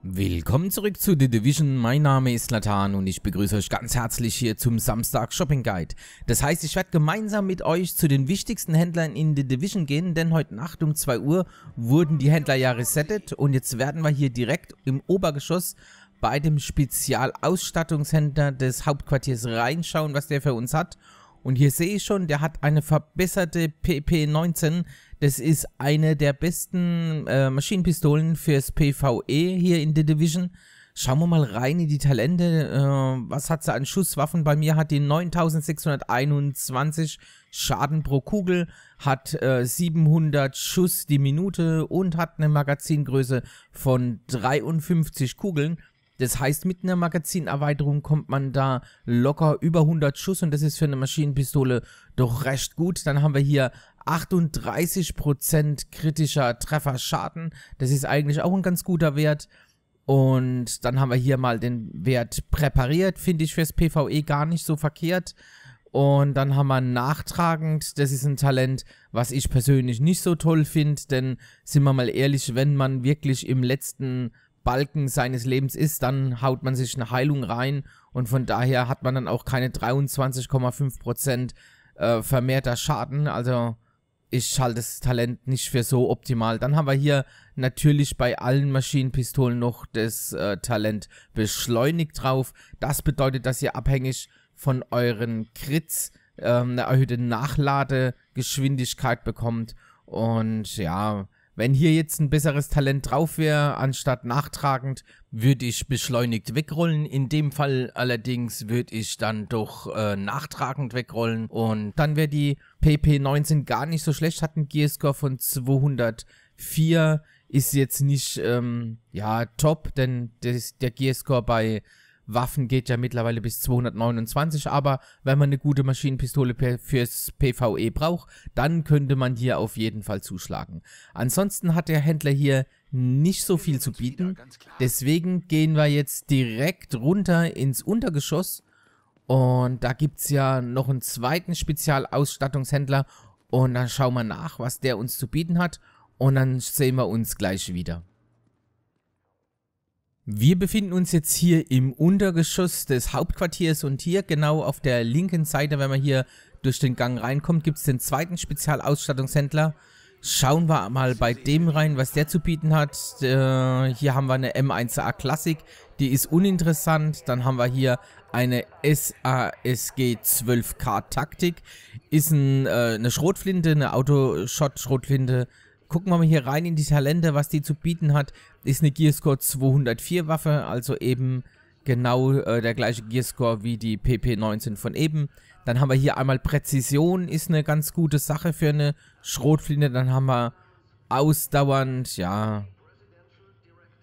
Willkommen zurück zu The Division, mein Name ist Latan und ich begrüße euch ganz herzlich hier zum Samstag Shopping Guide. Das heißt, ich werde gemeinsam mit euch zu den wichtigsten Händlern in The Division gehen, denn heute Nacht um 2 Uhr wurden die Händler ja resettet und jetzt werden wir hier direkt im Obergeschoss bei dem Spezialausstattungshändler des Hauptquartiers reinschauen, was der für uns hat und hier sehe ich schon, der hat eine verbesserte PP19. Das ist eine der besten äh, Maschinenpistolen fürs PvE hier in The Division. Schauen wir mal rein in die Talente. Äh, was hat sie an Schusswaffen? Bei mir hat die 9621 Schaden pro Kugel, hat äh, 700 Schuss die Minute und hat eine Magazingröße von 53 Kugeln. Das heißt, mit einer Magazinerweiterung kommt man da locker über 100 Schuss und das ist für eine Maschinenpistole doch recht gut. Dann haben wir hier 38% kritischer Trefferschaden. Das ist eigentlich auch ein ganz guter Wert. Und dann haben wir hier mal den Wert präpariert, finde ich fürs PvE gar nicht so verkehrt. Und dann haben wir nachtragend, das ist ein Talent, was ich persönlich nicht so toll finde, denn sind wir mal ehrlich, wenn man wirklich im letzten Balken seines Lebens ist, dann haut man sich eine Heilung rein und von daher hat man dann auch keine 23,5% äh, vermehrter Schaden. Also ich halte das Talent nicht für so optimal. Dann haben wir hier natürlich bei allen Maschinenpistolen noch das äh, Talent beschleunigt drauf. Das bedeutet, dass ihr abhängig von euren Crits ähm, eine erhöhte Nachladegeschwindigkeit bekommt. Und ja, wenn hier jetzt ein besseres Talent drauf wäre, anstatt nachtragend, würde ich beschleunigt wegrollen. In dem Fall allerdings würde ich dann doch äh, nachtragend wegrollen und dann wäre die PP19 gar nicht so schlecht, hat einen Gearscore von 204, ist jetzt nicht, ähm, ja, top, denn das, der Gearscore bei Waffen geht ja mittlerweile bis 229, aber wenn man eine gute Maschinenpistole fürs PvE braucht, dann könnte man hier auf jeden Fall zuschlagen. Ansonsten hat der Händler hier nicht so viel zu bieten, deswegen gehen wir jetzt direkt runter ins Untergeschoss und da gibt es ja noch einen zweiten Spezialausstattungshändler und dann schauen wir nach, was der uns zu bieten hat und dann sehen wir uns gleich wieder. Wir befinden uns jetzt hier im Untergeschoss des Hauptquartiers und hier genau auf der linken Seite, wenn man hier durch den Gang reinkommt, gibt es den zweiten Spezialausstattungshändler. Schauen wir mal bei dem rein, was der zu bieten hat. Äh, hier haben wir eine M1A Classic, die ist uninteressant. Dann haben wir hier eine SASG 12K Taktik, ist ein, äh, eine Schrotflinte, eine Autoshot-Schrotflinte gucken wir mal hier rein in die Talente, was die zu bieten hat. Ist eine Gearscore 204 Waffe, also eben genau äh, der gleiche Gearscore wie die PP19 von eben. Dann haben wir hier einmal Präzision, ist eine ganz gute Sache für eine Schrotflinte. Dann haben wir ausdauernd, ja,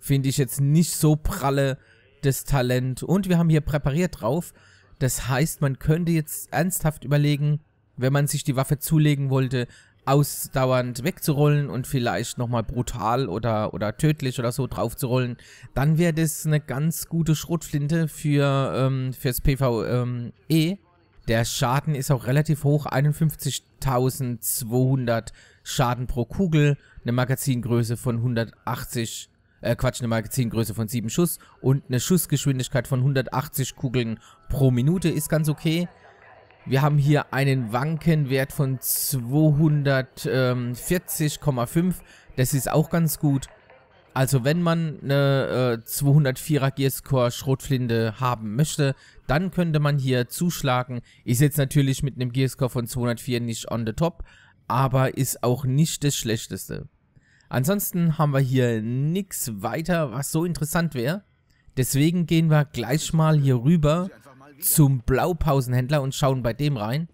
finde ich jetzt nicht so pralle das Talent. Und wir haben hier präpariert drauf. Das heißt, man könnte jetzt ernsthaft überlegen, wenn man sich die Waffe zulegen wollte, ausdauernd wegzurollen und vielleicht nochmal brutal oder, oder tödlich oder so draufzurollen, dann wäre das eine ganz gute Schrotflinte für, ähm, fürs PvE. Der Schaden ist auch relativ hoch, 51.200 Schaden pro Kugel, eine Magazingröße von 180, äh Quatsch, eine Magazingröße von 7 Schuss und eine Schussgeschwindigkeit von 180 Kugeln pro Minute ist ganz okay. Wir haben hier einen Wankenwert von 240,5. Das ist auch ganz gut. Also wenn man eine äh, 204er Gearscore Schrotflinte haben möchte, dann könnte man hier zuschlagen. Ist jetzt natürlich mit einem Gearscore von 204 nicht on the top, aber ist auch nicht das schlechteste. Ansonsten haben wir hier nichts weiter, was so interessant wäre. Deswegen gehen wir gleich mal hier rüber zum Blaupausenhändler und schauen bei dem rein.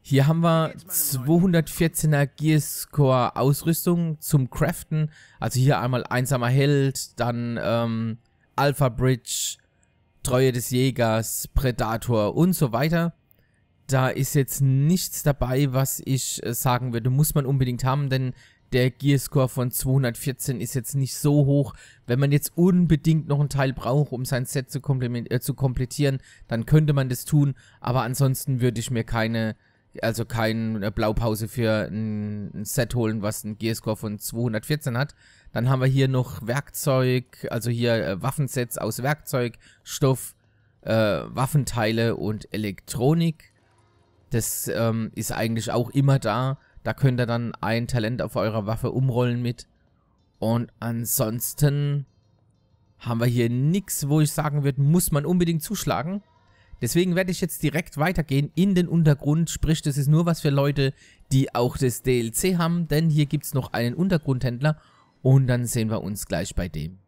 Hier haben wir 214er Gearscore Ausrüstung zum Craften. Also hier einmal einsamer Held, dann ähm, Alpha Bridge, Treue des Jägers, Predator und so weiter. Da ist jetzt nichts dabei, was ich äh, sagen würde, muss man unbedingt haben, denn der Gearscore von 214 ist jetzt nicht so hoch. Wenn man jetzt unbedingt noch einen Teil braucht, um sein Set zu, äh, zu komplettieren, dann könnte man das tun. Aber ansonsten würde ich mir keine, also keine äh, Blaupause für ein, ein Set holen, was einen Gearscore von 214 hat. Dann haben wir hier noch Werkzeug, also hier äh, Waffensets aus Werkzeug, Stoff, äh, Waffenteile und Elektronik. Das ähm, ist eigentlich auch immer da. Da könnt ihr dann ein Talent auf eurer Waffe umrollen mit. Und ansonsten haben wir hier nichts, wo ich sagen würde, muss man unbedingt zuschlagen. Deswegen werde ich jetzt direkt weitergehen in den Untergrund, sprich das ist nur was für Leute, die auch das DLC haben, denn hier gibt es noch einen Untergrundhändler und dann sehen wir uns gleich bei dem.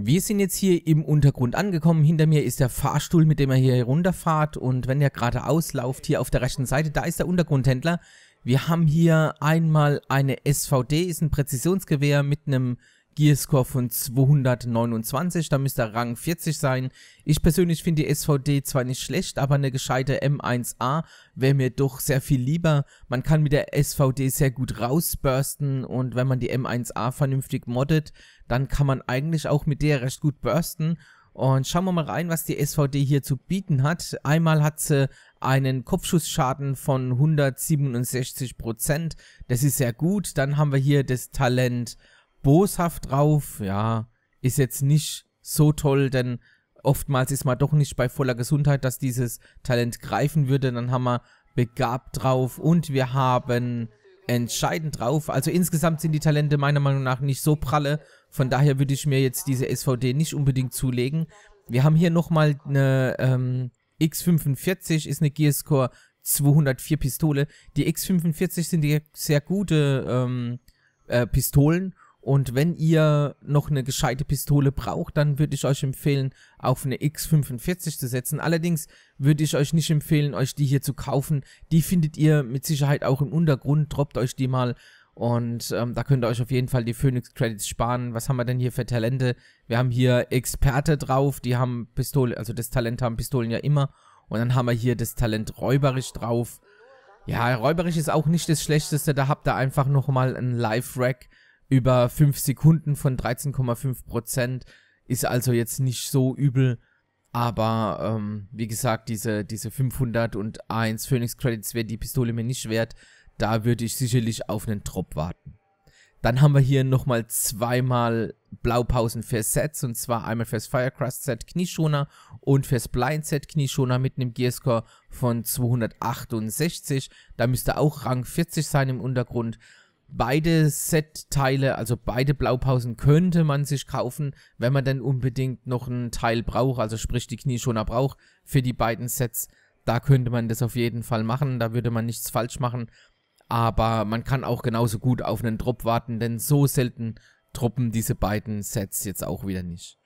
Wir sind jetzt hier im Untergrund angekommen. Hinter mir ist der Fahrstuhl, mit dem er hier runterfahrt. Und wenn er gerade lauft, hier auf der rechten Seite, da ist der Untergrundhändler. Wir haben hier einmal eine SVD, ist ein Präzisionsgewehr mit einem Gearscore von 229, da müsste er Rang 40 sein. Ich persönlich finde die SVD zwar nicht schlecht, aber eine gescheite M1A wäre mir doch sehr viel lieber. Man kann mit der SVD sehr gut rausbursten und wenn man die M1A vernünftig moddet, dann kann man eigentlich auch mit der recht gut bursten. Und schauen wir mal rein, was die SVD hier zu bieten hat. Einmal hat sie einen Kopfschussschaden von 167%, das ist sehr gut. Dann haben wir hier das Talent boshaft drauf, ja, ist jetzt nicht so toll, denn oftmals ist man doch nicht bei voller Gesundheit, dass dieses Talent greifen würde. Dann haben wir begabt drauf und wir haben entscheidend drauf. Also insgesamt sind die Talente meiner Meinung nach nicht so pralle. Von daher würde ich mir jetzt diese SVD nicht unbedingt zulegen. Wir haben hier nochmal eine ähm, X45, ist eine Gearscore 204 Pistole. Die X45 sind die sehr gute ähm, äh, Pistolen und wenn ihr noch eine gescheite Pistole braucht, dann würde ich euch empfehlen, auf eine X45 zu setzen. Allerdings würde ich euch nicht empfehlen, euch die hier zu kaufen. Die findet ihr mit Sicherheit auch im Untergrund. Droppt euch die mal. Und ähm, da könnt ihr euch auf jeden Fall die Phoenix Credits sparen. Was haben wir denn hier für Talente? Wir haben hier Experte drauf. Die haben Pistole, also das Talent haben Pistolen ja immer. Und dann haben wir hier das Talent räuberisch drauf. Ja, räuberisch ist auch nicht das Schlechteste. Da habt ihr einfach nochmal einen Live-Rack über 5 Sekunden von 13,5 Prozent ist also jetzt nicht so übel. Aber ähm, wie gesagt, diese, diese 501 Phoenix Credits wäre die Pistole mir nicht wert. Da würde ich sicherlich auf einen Drop warten. Dann haben wir hier nochmal zweimal Blaupausen für Sets. Und zwar einmal fürs Firecrust Set Knieschoner und fürs Blind Set Knieschoner mit einem Gearscore von 268. Da müsste auch Rang 40 sein im Untergrund beide Set-Teile, also beide Blaupausen könnte man sich kaufen, wenn man denn unbedingt noch einen Teil braucht, also sprich die Knieschoner braucht für die beiden Sets. Da könnte man das auf jeden Fall machen, da würde man nichts falsch machen. Aber man kann auch genauso gut auf einen Drop warten, denn so selten droppen diese beiden Sets jetzt auch wieder nicht.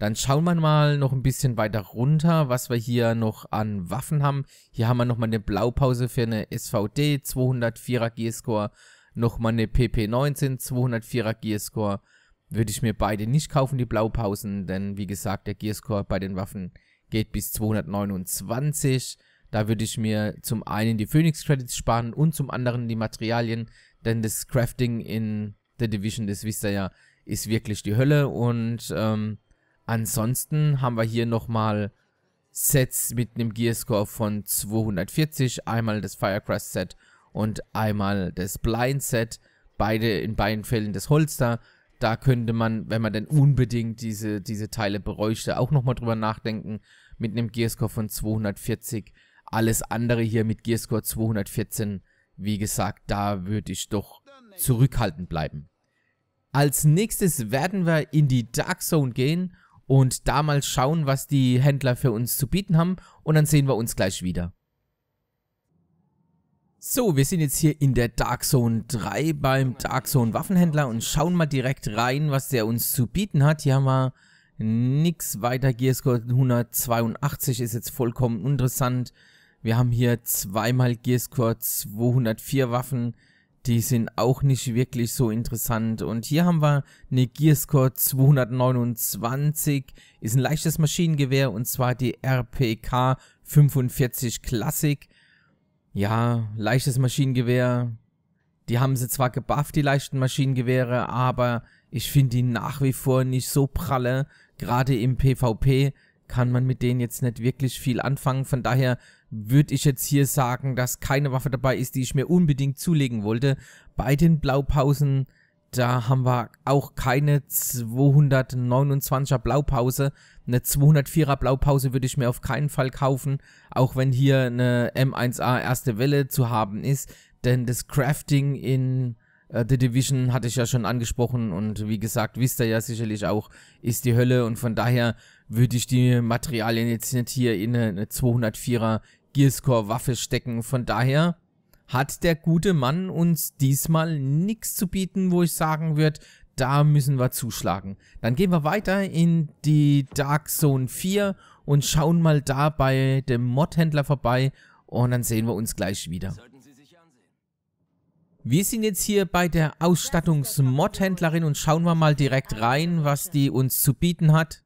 Dann schauen wir mal noch ein bisschen weiter runter, was wir hier noch an Waffen haben. Hier haben wir nochmal eine Blaupause für eine SVD 204er G-Score nochmal eine PP19 204er Gearscore. Würde ich mir beide nicht kaufen, die Blaupausen, denn wie gesagt, der Gearscore bei den Waffen geht bis 229. Da würde ich mir zum einen die Phoenix Credits sparen und zum anderen die Materialien, denn das Crafting in The Division, das wisst ihr ja, ist wirklich die Hölle und ähm, ansonsten haben wir hier nochmal Sets mit einem Gearscore von 240, einmal das Firecrest Set und einmal das Blindset, beide in beiden Fällen das Holster. Da könnte man, wenn man denn unbedingt diese, diese Teile bräuchte, auch nochmal drüber nachdenken mit einem Gearscore von 240. Alles andere hier mit Gearscore 214, wie gesagt, da würde ich doch zurückhaltend bleiben. Als nächstes werden wir in die Dark Zone gehen und da mal schauen, was die Händler für uns zu bieten haben und dann sehen wir uns gleich wieder. So, wir sind jetzt hier in der Dark Zone 3 beim Dark Zone Waffenhändler und schauen mal direkt rein, was der uns zu bieten hat. Hier haben wir nichts weiter. Gearscore 182 ist jetzt vollkommen interessant. Wir haben hier zweimal Gearscore 204 Waffen. Die sind auch nicht wirklich so interessant. Und hier haben wir eine Gearscore 229. Ist ein leichtes Maschinengewehr und zwar die RPK 45 Classic ja, leichtes Maschinengewehr. Die haben sie zwar gebufft, die leichten Maschinengewehre, aber ich finde die nach wie vor nicht so pralle. Gerade im PvP kann man mit denen jetzt nicht wirklich viel anfangen. Von daher würde ich jetzt hier sagen, dass keine Waffe dabei ist, die ich mir unbedingt zulegen wollte. Bei den Blaupausen, da haben wir auch keine 229er Blaupause. Eine 204er Blaupause würde ich mir auf keinen Fall kaufen, auch wenn hier eine M1A erste Welle zu haben ist, denn das Crafting in äh, The Division hatte ich ja schon angesprochen und wie gesagt, wisst ihr ja sicherlich auch, ist die Hölle und von daher würde ich die Materialien jetzt nicht hier in eine, eine 204er Gearscore Waffe stecken. Von daher hat der gute Mann uns diesmal nichts zu bieten, wo ich sagen würde, da müssen wir zuschlagen. Dann gehen wir weiter in die Dark Zone 4 und schauen mal da bei dem Modhändler vorbei und dann sehen wir uns gleich wieder. Wir sind jetzt hier bei der Ausstattungsmodhändlerin und schauen wir mal direkt rein, was die uns zu bieten hat.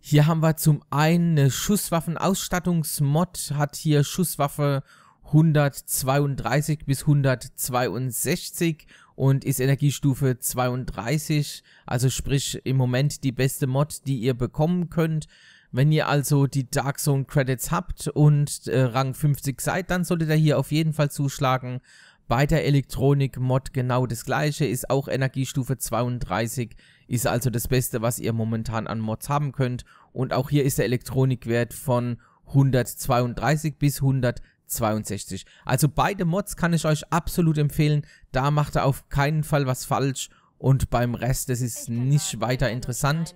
Hier haben wir zum einen eine Schusswaffen-Ausstattungsmod, hat hier Schusswaffe 132 bis 162 und ist Energiestufe 32, also sprich im Moment die beste Mod, die ihr bekommen könnt. Wenn ihr also die Dark Zone Credits habt und äh, Rang 50 seid, dann solltet ihr hier auf jeden Fall zuschlagen. Bei der Elektronik-Mod genau das gleiche, ist auch Energiestufe 32, ist also das Beste, was ihr momentan an Mods haben könnt. Und auch hier ist der Elektronikwert von 132 bis 100 62. Also beide Mods kann ich euch absolut empfehlen. Da macht ihr auf keinen Fall was falsch. Und beim Rest, das ist nicht weiter interessant.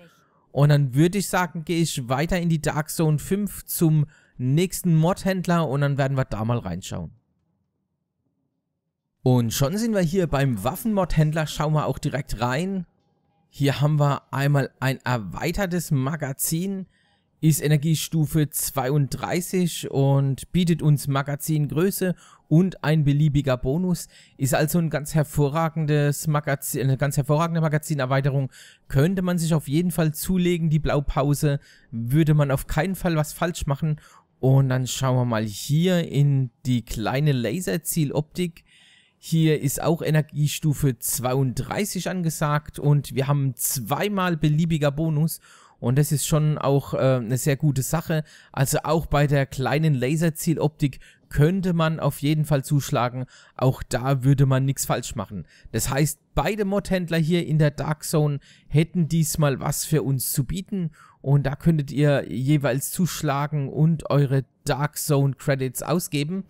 Und dann würde ich sagen, gehe ich weiter in die Dark Zone 5 zum nächsten Modhändler und dann werden wir da mal reinschauen. Und schon sind wir hier beim Waffenmodhändler. Schauen wir auch direkt rein. Hier haben wir einmal ein erweitertes Magazin ist Energiestufe 32 und bietet uns Magazingröße und ein beliebiger Bonus. Ist also ein ganz hervorragendes Magazin, eine ganz hervorragende Magazinerweiterung. Könnte man sich auf jeden Fall zulegen, die Blaupause. Würde man auf keinen Fall was falsch machen. Und dann schauen wir mal hier in die kleine Laserzieloptik. Hier ist auch Energiestufe 32 angesagt und wir haben zweimal beliebiger Bonus und das ist schon auch äh, eine sehr gute Sache. Also auch bei der kleinen Laserzieloptik könnte man auf jeden Fall zuschlagen. Auch da würde man nichts falsch machen. Das heißt, beide Modhändler hier in der Dark Zone hätten diesmal was für uns zu bieten. Und da könntet ihr jeweils zuschlagen und eure Dark Zone Credits ausgeben.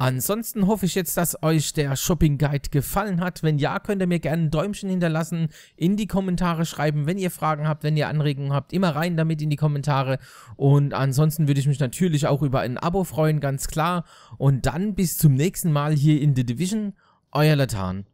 Ansonsten hoffe ich jetzt, dass euch der Shopping Guide gefallen hat. Wenn ja, könnt ihr mir gerne ein Däumchen hinterlassen, in die Kommentare schreiben, wenn ihr Fragen habt, wenn ihr Anregungen habt, immer rein damit in die Kommentare. Und ansonsten würde ich mich natürlich auch über ein Abo freuen, ganz klar. Und dann bis zum nächsten Mal hier in The Division. Euer Latan.